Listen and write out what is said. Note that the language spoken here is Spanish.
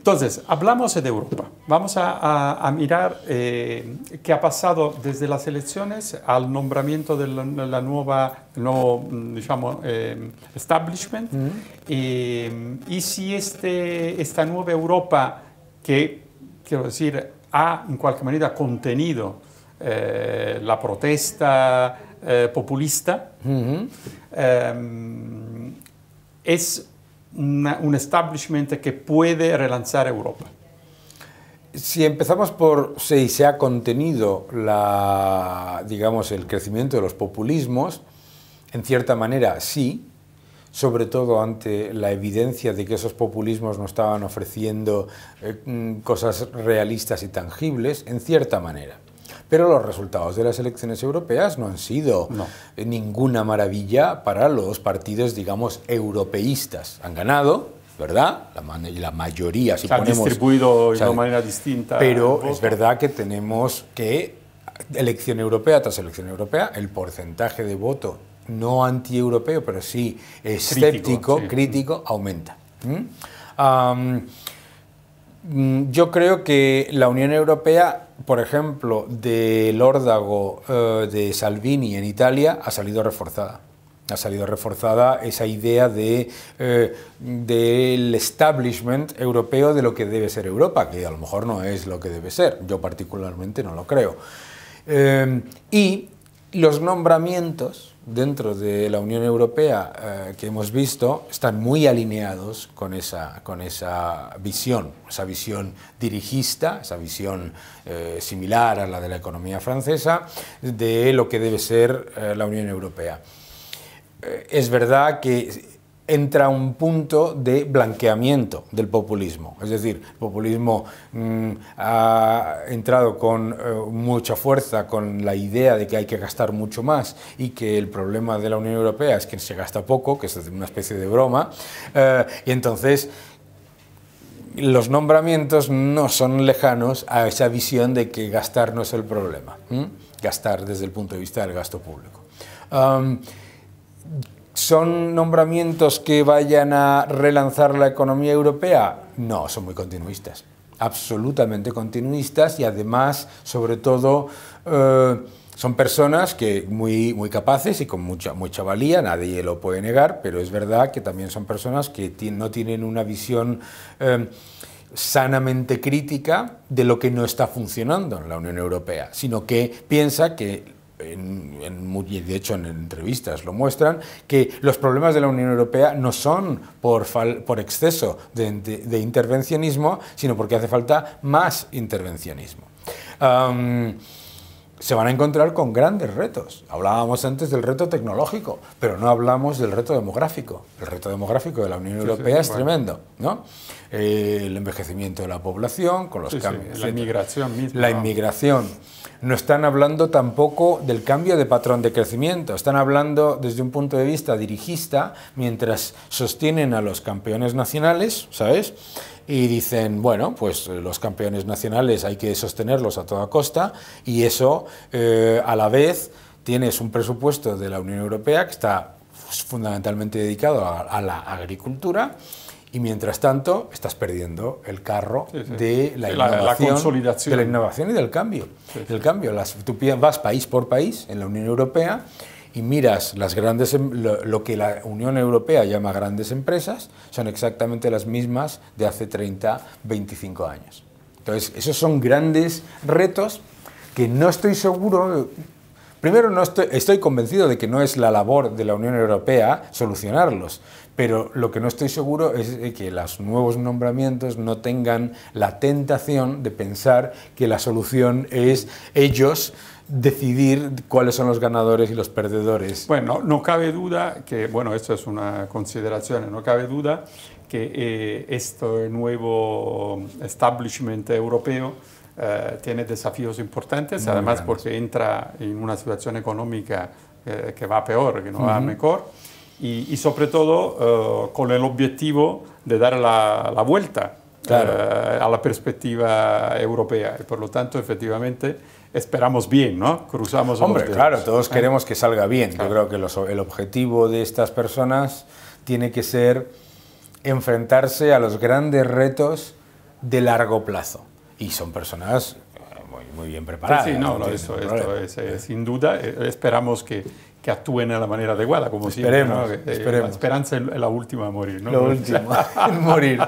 Entonces, hablamos de Europa. Vamos a, mirar eh, qué ha pasado desde las elecciones al nombramiento del la, nueva, nuevo, mm, digamos, eh, establishment. Eh, y si este, esta nueva Europa, que, quiero decir, ha en cualquier manera contenido la protesta populista, es un establishment que puede relanzar Europa. Si empezamos por si se ha contenido la, digamos, el crecimiento de los populismos, en cierta manera sí, sobre todo ante la evidencia de que esos populismos no estaban ofreciendo eh, mm, cosas realistas y tangibles, en cierta manera. Pero los resultados de las elecciones europeas no han sido eh, ninguna maravilla para los partidos, digamos, europeístas. Han ganado, ¿verdad? La, la mayoría, si se distribuido de una manera distinta. Pero es verdad que tenemos que elección europea tras elección europea, el porcentaje de voto no anti antieuropeo, pero sí escéptico, crítico, aumenta. ¿Mm? Mm, yo creo que la Unión Europea, por ejemplo, del órdago eh, de Salvini en Italia, ha salido reforzada. Ha salido reforzada esa idea eh, del establishment europeo de lo que debe ser Europa, que a lo mejor no es lo que debe ser. Yo particularmente no lo creo. Eh, y los nombramientos dentro de la Unión Europea eh, que hemos visto están muy alineados con esa, con esa visión, esa visión dirigista, esa visión eh, similar a la de la economía francesa, de lo que debe ser eh, la Unión Europea. es verdad que entra un punto de blanqueamiento del populismo. Es decir, el populismo mm, ha entrado con eh, mucha fuerza con la idea de que hay que gastar mucho más y que el problema de la Unión Europea es que se gasta poco, que es una especie de broma. Eh, y entonces los nombramientos no son lejanos a esa visión de que gastar no es el problema. Gastar desde el punto de vista del gasto público. Um, ¿Son nombramientos que vayan a relanzar la economía europea? No, son muy continuistas, absolutamente continuistas y además, sobre todo, eh, son personas que muy, muy capaces y con mucha, mucha valía, nadie lo puede negar, pero es verdad que también son personas que no tienen una visión... Eh, sanamente crítica de lo que no está funcionando en la Unión Europea, sino que piensa que en, de hecho en entrevistas lo muestran, que los problemas de la Unión Europea no son por, exceso de, intervencionismo, sino porque hace falta más intervencionismo se van a encontrar con grandes retos. Hablábamos antes del reto tecnológico, pero no hablamos del reto demográfico. El reto demográfico de la Unión Europea es tremendo, ¿no? el envejecimiento de la población, con los cambios. la inmigración La inmigración. No están hablando tampoco del cambio de patrón de crecimiento. Están hablando desde un punto de vista dirigista, mientras sostienen a los campeones nacionales, ¿sabes? y dicen, bueno, pues eh, los campeones nacionales hay que sostenerlos a toda costa y eso eh, a la vez tienes un presupuesto de la Unión Europea que está pues, fundamentalmente dedicado a, la agricultura y mientras tanto estás perdiendo el carro de la, innovación, consolidación. de la innovación y del cambio. el cambio, las, tú vas país por país en la Unión Europea y miras las grandes, em, lo, que la Unión Europea llama grandes empresas, son exactamente las mismas de hace 30, 25 años. Entonces, esos son grandes retos que no estoy seguro, primero no estoy, estoy convencido de que no es la labor de la Unión Europea solucionarlos, pero lo que no estoy seguro es que los nuevos nombramientos no tengan la tentación de pensar que la solución es ellos decidir cuáles son los ganadores y los perdedores. Bueno, no cabe duda que, bueno, esto es una consideración, no cabe duda que este nuevo establishment europeo eh, tiene desafíos importantes, además porque entra en una situación económica eh, que va peor, que no va mejor, y, sobre todo con el objetivo de dar la vuelta eh, a la perspectiva europea. Y por lo tanto, efectivamente, esperamos bien, ¿no? Cruzamos. Hombre, claro, todos ah. queremos que salga bien. Yo creo que el objetivo de estas personas tiene que ser enfrentarse a los grandes retos de largo plazo. Y son personas eh, muy, muy bien preparadas. Sí, es, sin duda, eh, esperamos que, que actúen de la manera adecuada, como esperemos, esperemos. La esperanza es la última a morir, ¿no? última morir.